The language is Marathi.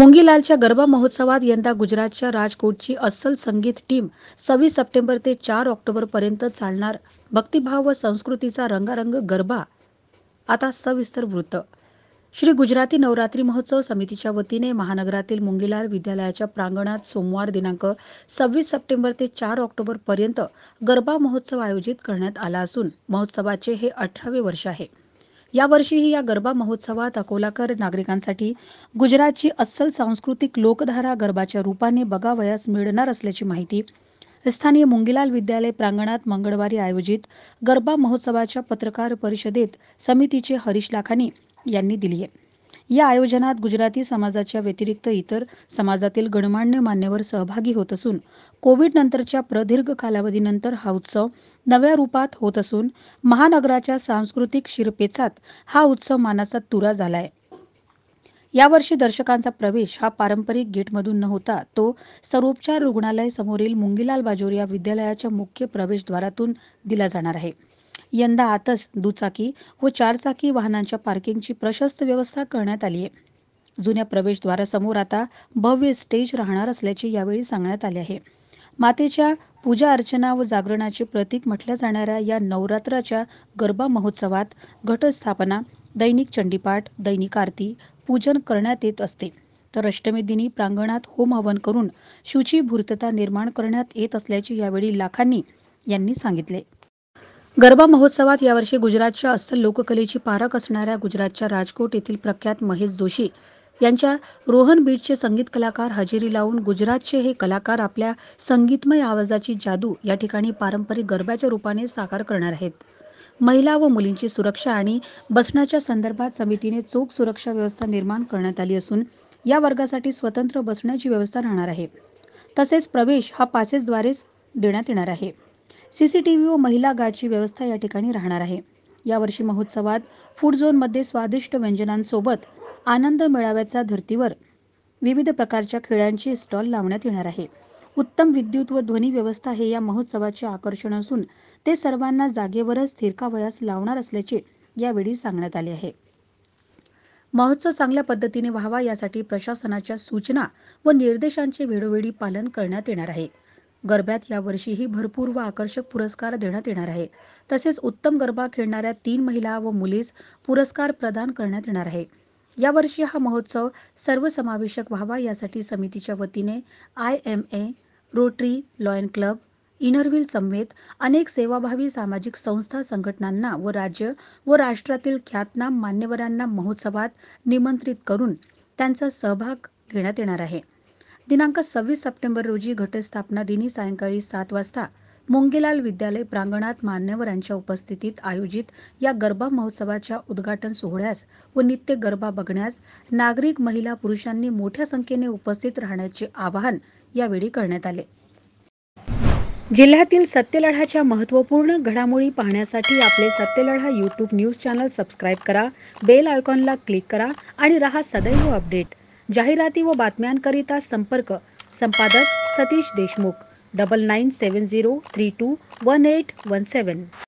मुंगीलालच्या गरबा महोत्सवात यंदा गुजरातच्या राजकोटची अस्सल संगीत टीम सव्वीस सप्टेंबर ते चार ऑक्टोबरपर्यंत चालणार भक्तिभाव व संस्कृतीचा रंगारंग गरबा आता सविस्तर वृत्त श्री गुजराती नवरात्री महोत्सव समितीच्या वतीने महानगरातील मुंगीलाल विद्यालयाच्या प्रांगणात सोमवार दिनांक सव्वीस सप्टेंबर ते चार ऑक्टोबर पर्यंत गरबा महोत्सव आयोजित करण्यात आला असून महोत्सवाचे हे अठरावे वर्ष आहे यावर्षीही या गरबा महोत्सवात अकोलाकर नागरिकांसाठी गुजरातची अस्सल सांस्कृतिक लोकधारा गरबाच्या रूपाने बघावयास मिळणार असल्याची माहिती स्थानीय मुंगीलाल विद्यालय प्रांगणात मंगळवारी आयोजित गरबा महोत्सवाच्या पत्रकार परिषदेत समितीचे हरीश लाखानी यांनी दिली आहे या आयोजनात गुजराती समाजाच्या व्यतिरिक्त इतर समाजातील गणमान्य मान्यवर सहभागी होत असून कोविड नंतरच्या प्रदीर्घ कालावधीनंतर हा उत्सव नव्या रूपात होत असून महानगराच्या सांस्कृतिक शिरपेचात हा उत्सव मानाचा तुरा झालाय यावर्षी दर्शकांचा प्रवेश हा पारंपरिक गेटमधून न होता तो सर्वोपचार रुग्णालय समोरील मुंगीलाल बाजोरिया विद्यालयाच्या मुख्य प्रवेशद्वारातून दिला जाणार आहे यंदा आतच दुचाकी व चारचाकी वाहनांच्या पार्किंगची प्रशस्त व्यवस्था करण्यात आली आहे जुन्या प्रवेशद्वारासमोर आता भव्य स्टेज राहणार असल्याचे यावेळी सांगण्यात आले आहे मातेच्या पूजा अर्चना व जागरणाचे प्रतीक म्हटल्या जाणाऱ्या या नवरात्राच्या गरबा महोत्सवात घटस्थापना दैनिक चंडीपाठ दैनिक आरती पूजन करण्यात येत असते तर अष्टमी दिनी प्रांगणात होम हवन करून शुची भूर्तता निर्माण करण्यात येत असल्याचे यावेळी लाखांनी यांनी सांगितले गरबा महोत्सवात यावर्षी गुजरातच्या अस्सल लोककलेची पारख असणाऱ्या गुजरातच्या राजकोट येथील प्रख्यात महेश जोशी यांच्या रोहन बीटचे संगीत कलाकार हजेरी लावून गुजरातचे हे कलाकार आपल्या संगीतमय आवाजाची जादू या ठिकाणी पारंपरिक गरब्याच्या रूपाने साकार करणार आहेत महिला व मुलींची सुरक्षा आणि बसण्याच्या संदर्भात समितीने चोख सुरक्षा व्यवस्था निर्माण करण्यात आली असून या वर्गासाठी स्वतंत्र बसण्याची व्यवस्था राहणार आहे तसेच प्रवेश हा पासेसद्वारेच देण्यात येणार आहे सीसीटीव्ही व महिला गार्डची व्यवस्था या ठिकाणी राहणार आहे यावर्षी महोत्सवात फूड झोनमध्ये स्वादिष्ट व्यंजनांसोबत आनंद मेळाव्याच्या धर्तीवर विविध प्रकारच्या खेळांची स्टॉल लावण्यात येणार आहे उत्तम विद्युत व ध्वनी व्यवस्था हे या महोत्सवाचे आकर्षण असून ते सर्वांना जागेवरच थिरकावयास लावणार असल्याचे यावेळी सांगण्यात आले आहे महोत्सव चांगल्या पद्धतीने व्हावा यासाठी प्रशासनाच्या सूचना व निर्देशांचे वेळोवेळी पालन करण्यात येणार आहे गरब्यात यावर्षीही भरपूर व आकर्षक पुरस्कार देण्यात येणार आहे तसेच उत्तम गरबा खेळणाऱ्या तीन महिला व मुलीस पुरस्कार प्रदान करण्यात येणार आहे यावर्षी हा महोत्सव सर्वसमावेशक व्हावा यासाठी समितीच्या वतीने I M A Rotary lion club Inner Wheel समेत अनेक सेवाभावी सामाजिक संस्था संघटनांना व राज्य व राष्ट्रातील ख्यातनाम मान्यवरांना महोत्सवात निमंत्रित करून त्यांचा सहभाग घेण्यात येणार आहे दिनांक सव्वीस सप्टेंबर रोजी घटस्थापना दिनी सायंकाळी सात वाजता मोंगेलाल विद्यालय प्रांगणात मान्यवरांच्या उपस्थितीत आयोजित या गरबा महोत्सवाच्या उद्घाटन सोहळ्यास व नित्य गरबा बघण्यास नागरिक महिला पुरुषांनी मोठ्या संख्येने उपस्थित राहण्याचे आवाहन यावेळी करण्यात आले जिल्ह्यातील सत्यलढाच्या महत्त्वपूर्ण घडामोडी पाहण्यासाठी आपले Satyaladha YouTube news channel subscribe करा बेल आयकॉनला क्लिक करा आणि रहा सदैव अपडेट जाहिराती व बातम्यांकरिता संपर्क संपादक Satish Deshmukh double nine seven zero three two one eight one सेवन